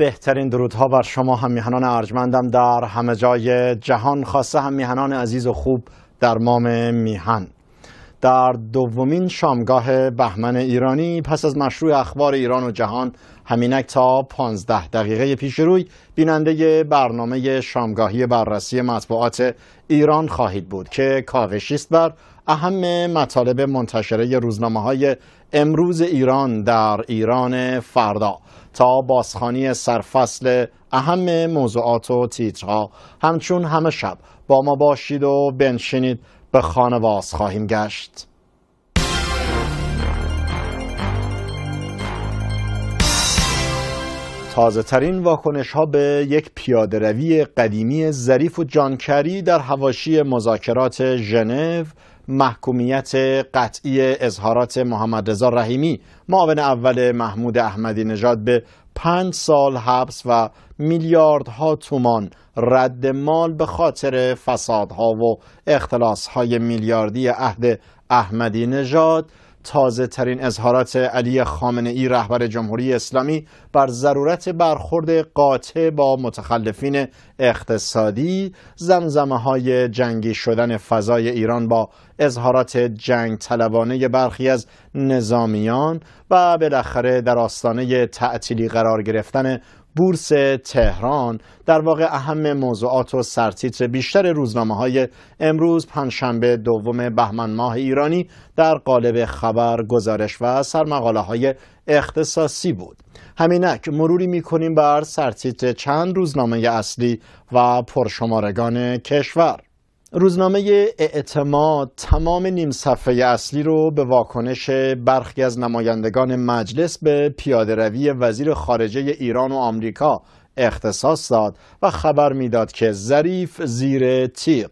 بهترین درودها بر شما همیهنان ارجمندم در همه جای جهان خاصه همیهنان عزیز و خوب در مام میهن در دومین شامگاه بهمن ایرانی پس از مشروع اخبار ایران و جهان همینک تا 15 دقیقه پیش روی بیننده برنامه شامگاهی بررسی مطبوعات ایران خواهید بود که کاوشیست بر اهم مطالب منتشره روزنامه های امروز ایران در ایران فردا تا بازخانی سرفصل اهم موضوعات و تیترها همچون همه شب با ما باشید و بنشینید به خانه باز خواهیم گشت تازه ترین واکنش ها به یک پیاده روی قدیمی ظریف و جانکری در هواشی مذاکرات ژنو محکومیت قطعی اظهارات محمد رضا رحیمی معاون اول محمود احمدی نژاد به پنج سال حبس و میلیاردها تومان رد مال به خاطر فسادها و اختلاسهای میلیاردی عهد احمدی نژاد تازه ترین اظهارات علی خامنه ای رهبر جمهوری اسلامی بر ضرورت برخورد قاطع با متخلفین اقتصادی زمزمه های جنگی شدن فضای ایران با اظهارات جنگ طلبانه برخی از نظامیان و بالاخره در آستانه تعطیلی قرار گرفتن بورس تهران در واقع اهم موضوعات و سرتیتر بیشتر روزنامه های امروز پنجشنبه دوم بهمن ماه ایرانی در قالب خبر گزارش و سرمقاله های اختصاصی بود همینک مروری میکنیم بر سرتیتر چند روزنامه اصلی و پرشمارگان کشور روزنامه اعتماد تمام نیم صفحه اصلی رو به واکنش برخی از نمایندگان مجلس به پیاده روی وزیر خارجه ایران و آمریکا اختصاص داد و خبر میداد که ظریف زیر تیغ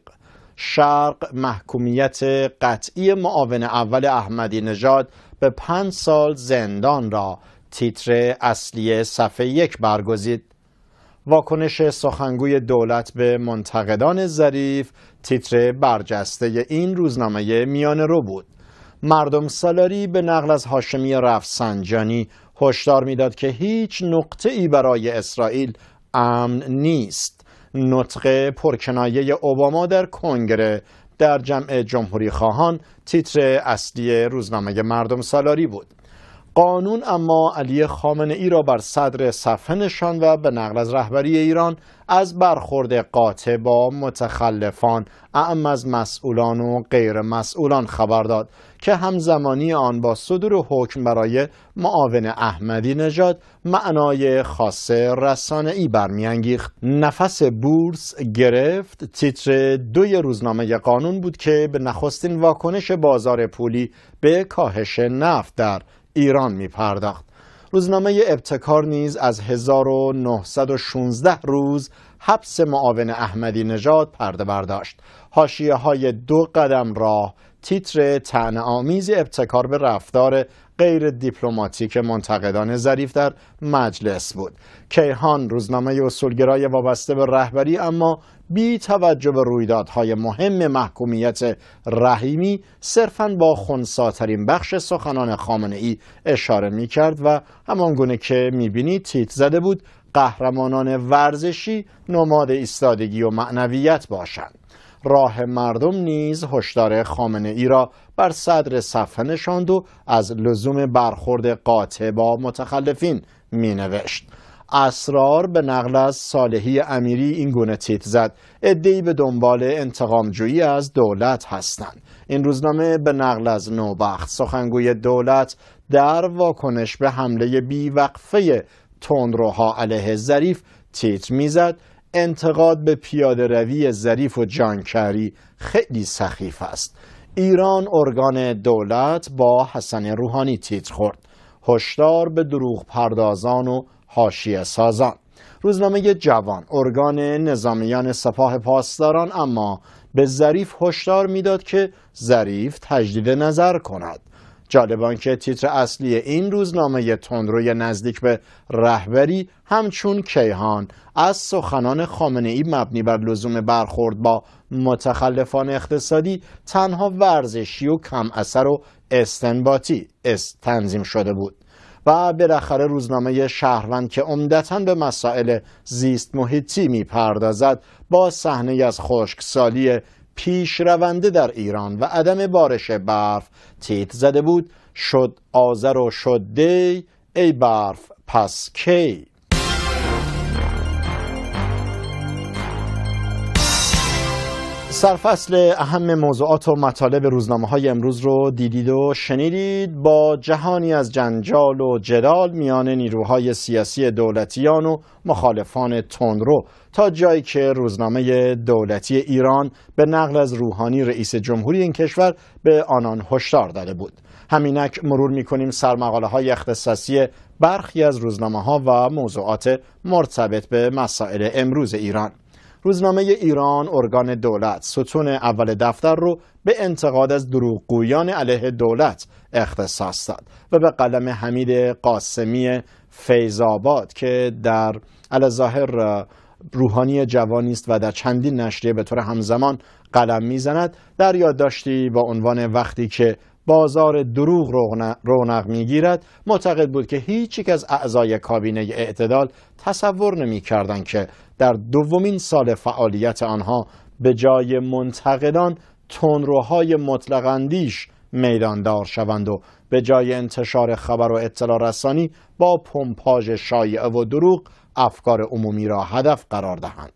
شرق محکومیت قطعی معاون اول احمدی نژاد به پنج سال زندان را تیتر اصلی صفحه یک برگزید واکنش سخنگوی دولت به منتقدان ظریف تیتر برجسته این روزنامه میان رو بود مردم سالاری به نقل از هاشمی رفسنجانی هشدار میداد که هیچ نقطه ای برای اسرائیل امن نیست نطق پرکنایه اوباما در کنگره در جمع جمهوری خواهان تیتر اصلی روزنامه مردم سالاری بود قانون اما علی خامنه ای را بر صدر صفحه نشان و به نقل از رهبری ایران از برخورد قاطع با متخلفان اعم از مسئولان و غیر مسئولان خبر داد که همزمانی آن با صدور حکم برای معاون احمدی نژاد معنای خاص رسانه ای برمیانگیخت نفس بورس گرفت تیتر دوی روزنامه قانون بود که به نخستین واکنش بازار پولی به کاهش نفت در ایران می پرداخت. روزنامه ابتکار نیز از 1916 روز حبس معاون احمدی نژاد پرده برداشت حاشیه های دو قدم راه تیتر تن آمیز ابتکار به رفتار غیر دیپلماتیک منتقدان ظریف در مجلس بود کیهان روزنامه اصولگرای وابسته به رهبری اما بی توجه به رویدادهای مهم محکومیت رحیمی صرفا با خونساترین بخش سخنان خامنه ای اشاره می کرد و همان که می بینید تیت زده بود قهرمانان ورزشی نماد ایستادگی و معنویت باشند راه مردم نیز هشدار خامنه ای را بر صدر صفحه نشاند و از لزوم برخورد قاطع با متخلفین می اسرار به نقل از صالحی امیری این گونه تیت زد ادهی به دنبال انتقامجویی از دولت هستند این روزنامه به نقل از نوبخت سخنگوی دولت در واکنش به حمله بیوقفه تندروها علیه ظریف تیت میزد انتقاد به پیاده روی ظریف و جانکری خیلی سخیف است ایران ارگان دولت با حسن روحانی تیت خورد هشدار به دروغ پردازان و حاشیه سازان روزنامه جوان ارگان نظامیان سپاه پاسداران اما به ظریف هشدار میداد که ظریف تجدید نظر کند جالب که تیتر اصلی این روزنامه تندروی نزدیک به رهبری همچون کیهان از سخنان خامنه ای مبنی بر لزوم برخورد با متخلفان اقتصادی تنها ورزشی و کم اثر و استنباطی است تنظیم شده بود و بالاخره روزنامه شهروند که عمدتا به مسائل زیست محیطی میپردازد با صحنه از خشکسالی پیشرونده در ایران و عدم بارش برف تیت زده بود شد آزر و شد دی ای برف پس کی سرفصل اهم موضوعات و مطالب روزنامه های امروز رو دیدید و شنیدید با جهانی از جنجال و جدال میان نیروهای سیاسی دولتیان و مخالفان رو تا جایی که روزنامه دولتی ایران به نقل از روحانی رئیس جمهوری این کشور به آنان هشدار داده بود همینک مرور میکنیم سرمقاله های اختصاصی برخی از روزنامه ها و موضوعات مرتبط به مسائل امروز ایران روزنامه ایران ارگان دولت ستون اول دفتر رو به انتقاد از دروغگویان علیه دولت اختصاص داد و به قلم حمید قاسمی فیضآباد که در الظاهر روحانی جوانی است و در چندین نشریه به طور همزمان قلم میزند در یادداشتی با عنوان وقتی که بازار دروغ رونق میگیرد معتقد بود که هیچ یک از اعضای کابینه اعتدال تصور نمیکردند که در دومین سال فعالیت آنها به جای منتقدان تندروهای مطلقاندیش اندیش میداندار شوند و به جای انتشار خبر و اطلاع رسانی با پمپاژ شایعه و دروغ افکار عمومی را هدف قرار دهند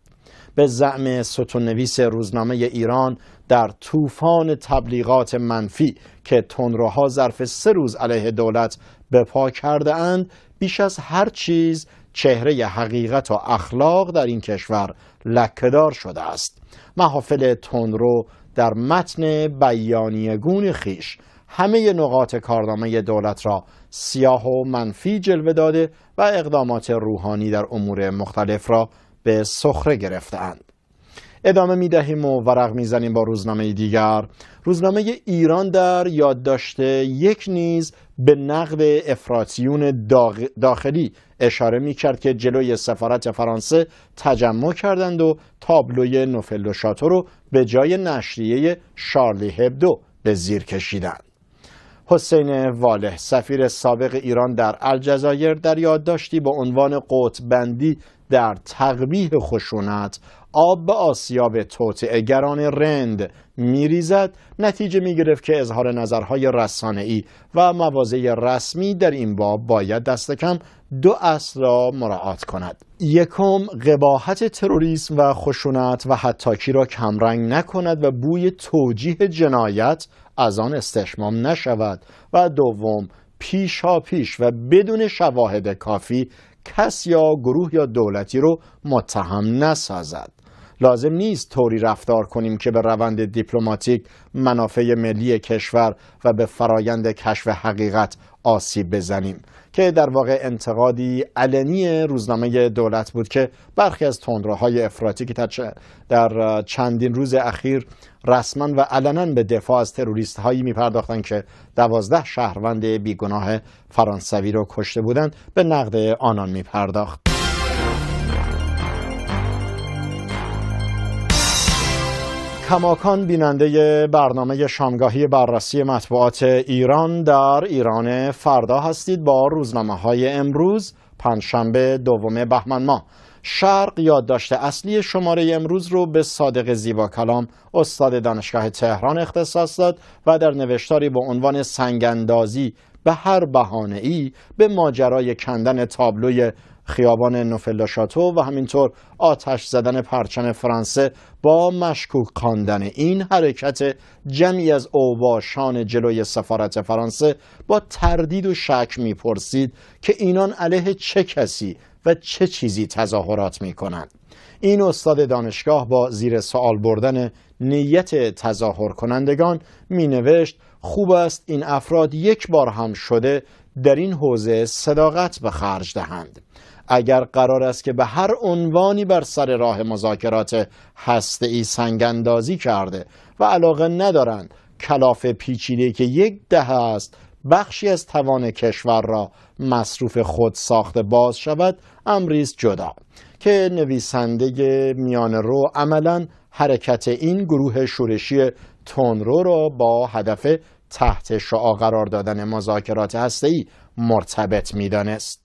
به زعم نویس روزنامه ایران در طوفان تبلیغات منفی که تنروها ظرف سه روز علیه دولت به پا کرده اند بیش از هر چیز چهره حقیقت و اخلاق در این کشور لکهدار شده است محافل تنرو در متن بیانیه گون خیش همه نقاط کارنامه دولت را سیاه و منفی جلوه داده و اقدامات روحانی در امور مختلف را به سخره گرفتند ادامه می دهیم و ورق می با روزنامه دیگر روزنامه ایران در داشته یک نیز به نقد افراتیون داخلی اشاره می کرد که جلوی سفارت فرانسه تجمع کردند و تابلوی نوفل رو به جای نشریه شارلی هبدو به زیر کشیدند حسین واله سفیر سابق ایران در الجزایر در یادداشتی با عنوان قطبندی در تقبیح خشونت آب به آسیاب گران رند میریزد نتیجه میگرفت که اظهار نظرهای ای و مواضع رسمی در این باب باید دست کم دو اصل را مراعات کند یکم قباحت تروریسم و خشونت و حتاکی را کمرنگ نکند و بوی توجیه جنایت از آن استشمام نشود و دوم پیشا پیش و بدون شواهد کافی کس یا گروه یا دولتی رو متهم نسازد لازم نیست طوری رفتار کنیم که به روند دیپلماتیک منافع ملی کشور و به فرایند کشف حقیقت آسیب بزنیم که در واقع انتقادی علنی روزنامه دولت بود که برخی از تندروهای افراطی که در چندین روز اخیر رسما و علنا به دفاع از تروریست هایی میپرداختند که دوازده شهروند بیگناه فرانسوی رو کشته بودند به نقد آنان میپرداخت کماکان بیننده برنامه شامگاهی بررسی مطبوعات ایران در ایران فردا هستید با روزنامه های امروز پنجشنبه دوم بهمن ماه شرق یادداشت اصلی شماره امروز رو به صادق زیبا کلام استاد دانشگاه تهران اختصاص داد و در نوشتاری با عنوان سنگندازی به هر بحانه ای به ماجرای کندن تابلوی خیابان نوفلا شاتو و همینطور آتش زدن پرچم فرانسه با مشکوک خواندن این حرکت جمعی از اوباشان جلوی سفارت فرانسه با تردید و شک میپرسید که اینان علیه چه کسی و چه چیزی تظاهرات می کنند. این استاد دانشگاه با زیر سوال بردن نیت تظاهر کنندگان می نوشت خوب است این افراد یک بار هم شده در این حوزه صداقت به خرج دهند اگر قرار است که به هر عنوانی بر سر راه مذاکرات هسته ای اندازی کرده و علاقه ندارند کلاف پیچیده که یک دهه است بخشی از توان کشور را مصروف خود ساخته باز شود امریز جدا که نویسنده میان رو عملا حرکت این گروه شورشی تونرو را با هدف تحت شعا قرار دادن مذاکرات هسته‌ای مرتبط میدانست.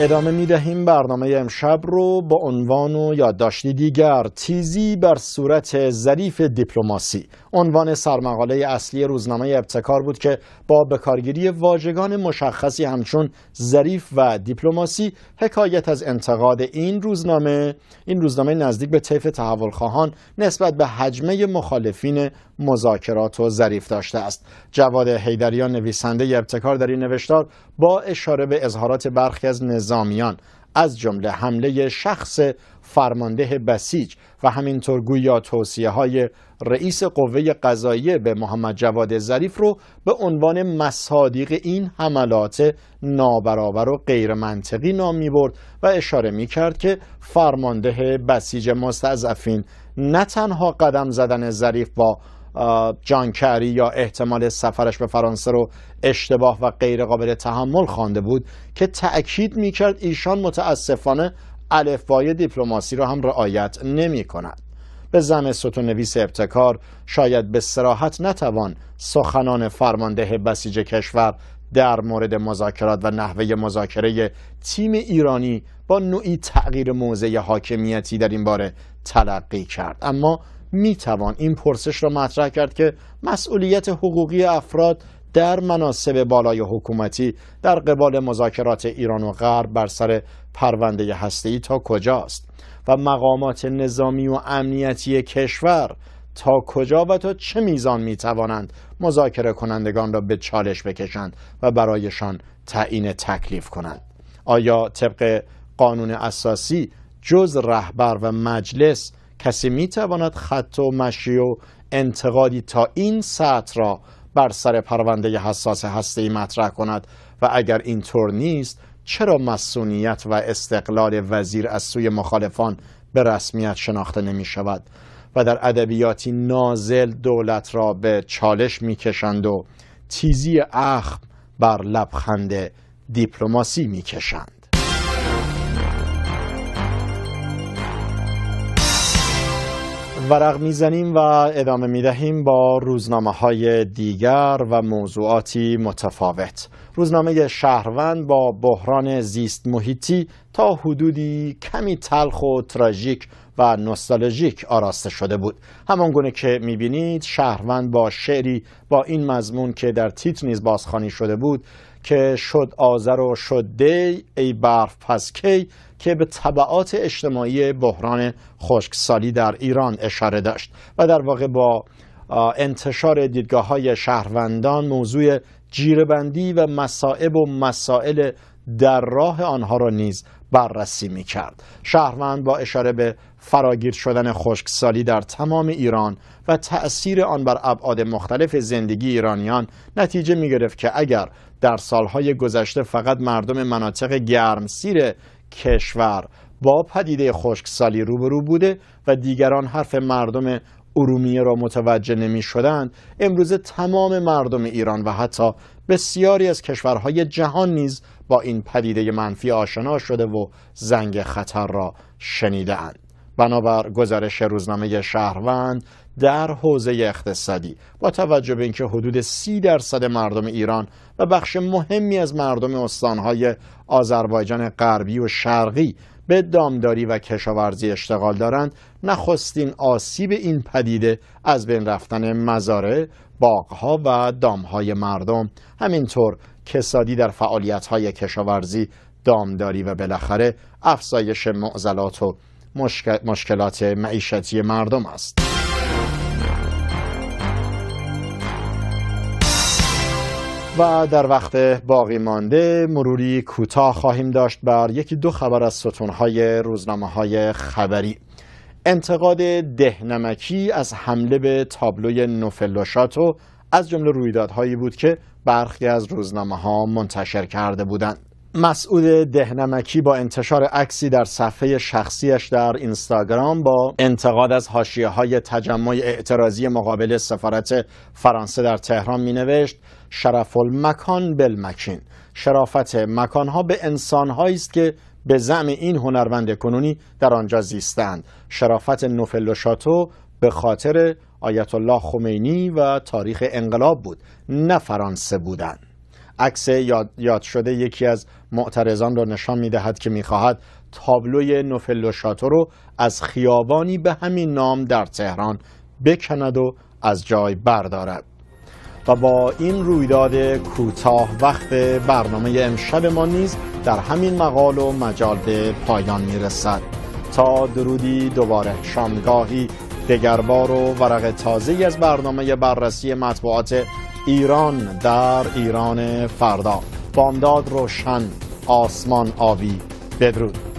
ادامه می دهیم برنامه امشب رو با عنوان و یادداشتی دیگر تیزی بر صورت ظریف دیپلماسی عنوان سرمقاله اصلی روزنامه ابتکار بود که با بکارگیری واژگان مشخصی همچون ظریف و دیپلماسی حکایت از انتقاد این روزنامه این روزنامه نزدیک به طیف تحولخواهان نسبت به حجمه مخالفین مذاکرات و ظریف داشته است جواد حیدریان نویسنده ابتکار در این نوشتار با اشاره به اظهارات برخی از نظامیان از جمله حمله شخص فرمانده بسیج و همینطور گویا توصیه های رئیس قوه قضایی به محمد جواد ظریف رو به عنوان مصادیق این حملات نابرابر و غیرمنطقی منطقی نام می برد و اشاره می کرد که فرمانده بسیج مستضعفین نه تنها قدم زدن ظریف با جان کری یا احتمال سفرش به فرانسه رو اشتباه و غیرقابل تحمل خوانده بود که تأکید کرد ایشان متاسفانه الفبای دیپلماسی را هم رعایت نمی کند. به زم ستون نویس ابتکار شاید به سراحت نتوان سخنان فرمانده بسیج کشور در مورد مذاکرات و نحوه مذاکره تیم ایرانی با نوعی تغییر موضع حاکمیتی در این باره تلقی کرد اما می توان این پرسش را مطرح کرد که مسئولیت حقوقی افراد در مناسب بالای حکومتی در قبال مذاکرات ایران و غرب بر سر پرونده هسته‌ای تا کجاست و مقامات نظامی و امنیتی کشور تا کجا و تا چه میزان می توانند مذاکره کنندگان را به چالش بکشند و برایشان تعیین تکلیف کنند آیا طبق قانون اساسی جز رهبر و مجلس کسی میتواند خط و مشی و انتقادی تا این سطح را بر سر پرونده حساس هسته ای مطرح کند و اگر اینطور نیست چرا مسئولیت و استقلال وزیر از سوی مخالفان به رسمیت شناخته نمی شود و در ادبیاتی نازل دولت را به چالش میکشند و تیزی اخم بر لبخند دیپلماسی میکشند ورق میزنیم و ادامه میدهیم با روزنامه های دیگر و موضوعاتی متفاوت روزنامه شهروند با بحران زیست محیطی تا حدودی کمی تلخ و تراژیک و نوستالژیک آراسته شده بود همان گونه که میبینید شهروند با شعری با این مضمون که در تیتر نیز بازخوانی شده بود که شد آذر و شد دی ای برف پس کی که به طبعات اجتماعی بحران خشکسالی در ایران اشاره داشت و در واقع با انتشار دیدگاه های شهروندان موضوع جیربندی و مسائب و مسائل در راه آنها را نیز بررسی می کرد شهروند با اشاره به فراگیر شدن خشکسالی در تمام ایران و تأثیر آن بر ابعاد مختلف زندگی ایرانیان نتیجه می گرفت که اگر در سالهای گذشته فقط مردم مناطق گرمسیر کشور با پدیده خشکسالی روبرو بوده و دیگران حرف مردم ارومیه را متوجه نمی شدند امروزه تمام مردم ایران و حتی بسیاری از کشورهای جهان نیز با این پدیده منفی آشنا شده و زنگ خطر را شنیدهاند بنابر گزارش روزنامه شهروند در حوزه اقتصادی با توجه به اینکه حدود سی درصد مردم ایران و بخش مهمی از مردم استانهای آذربایجان غربی و شرقی به دامداری و کشاورزی اشتغال دارند نخستین آسیب این پدیده از بین رفتن مزارع باغها و دامهای مردم همینطور کسادی در فعالیتهای کشاورزی دامداری و بالاخره افزایش معضلات و مشکلات معیشتی مردم است و در وقت باقی مانده مروری کوتاه خواهیم داشت بر یکی دو خبر از ستونهای روزنامه های خبری انتقاد دهنمکی از حمله به تابلوی نوفلوشاتو از جمله رویدادهایی بود که برخی از روزنامه ها منتشر کرده بودند مسعود دهنمکی با انتشار عکسی در صفحه شخصیش در اینستاگرام با انتقاد از هاشیه های تجمع اعتراضی مقابل سفارت فرانسه در تهران می نوشت شرف المکان بالمکین شرافت ها به انسانهایی است که به زم این هنرمند کنونی در آنجا زیستند شرافت نوفل شاتو به خاطر آیت الله خمینی و تاریخ انقلاب بود نه فرانسه بودند عکس یاد،, شده یکی از معترضان را نشان می دهد که میخواهد تابلوی نوفل شاتو رو از خیابانی به همین نام در تهران بکند و از جای بردارد و با این رویداد کوتاه وقت برنامه امشب ما نیز در همین مقال و مجال به پایان میرسد تا درودی دوباره شامگاهی دگربار و ورق تازه از برنامه بررسی مطبوعات ایران در ایران فردا بامداد روشن آسمان آبی بدرود